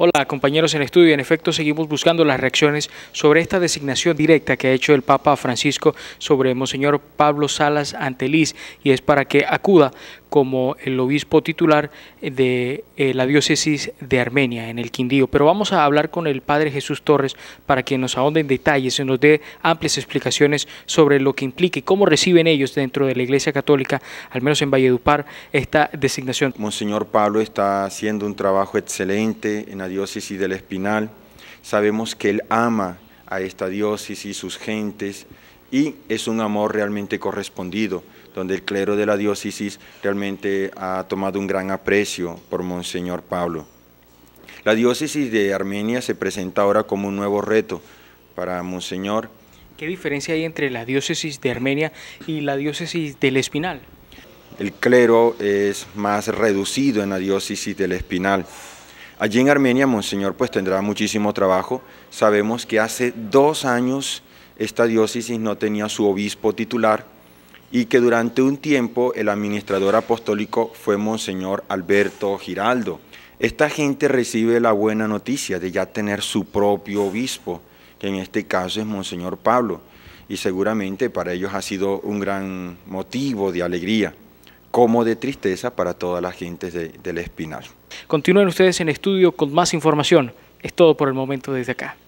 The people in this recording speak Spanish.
Hola compañeros en estudio, en efecto seguimos buscando las reacciones sobre esta designación directa que ha hecho el Papa Francisco sobre Monseñor Pablo Salas Antelis y es para que acuda como el obispo titular de eh, la diócesis de Armenia, en el Quindío. Pero vamos a hablar con el padre Jesús Torres para que nos ahonde en detalles, nos dé amplias explicaciones sobre lo que implica y cómo reciben ellos dentro de la Iglesia Católica, al menos en Valledupar, esta designación. Monseñor Pablo está haciendo un trabajo excelente en la diócesis del Espinal. Sabemos que él ama a esta diócesis, y sus gentes, y es un amor realmente correspondido, donde el clero de la diócesis realmente ha tomado un gran aprecio por Monseñor Pablo. La diócesis de Armenia se presenta ahora como un nuevo reto para Monseñor. ¿Qué diferencia hay entre la diócesis de Armenia y la diócesis del Espinal? El clero es más reducido en la diócesis del Espinal. Allí en Armenia, Monseñor, pues tendrá muchísimo trabajo. Sabemos que hace dos años esta diócesis no tenía su obispo titular y que durante un tiempo el administrador apostólico fue Monseñor Alberto Giraldo. Esta gente recibe la buena noticia de ya tener su propio obispo, que en este caso es Monseñor Pablo, y seguramente para ellos ha sido un gran motivo de alegría como de tristeza para todas las gentes del Espinal. Continúen ustedes en estudio con más información. Es todo por el momento desde acá.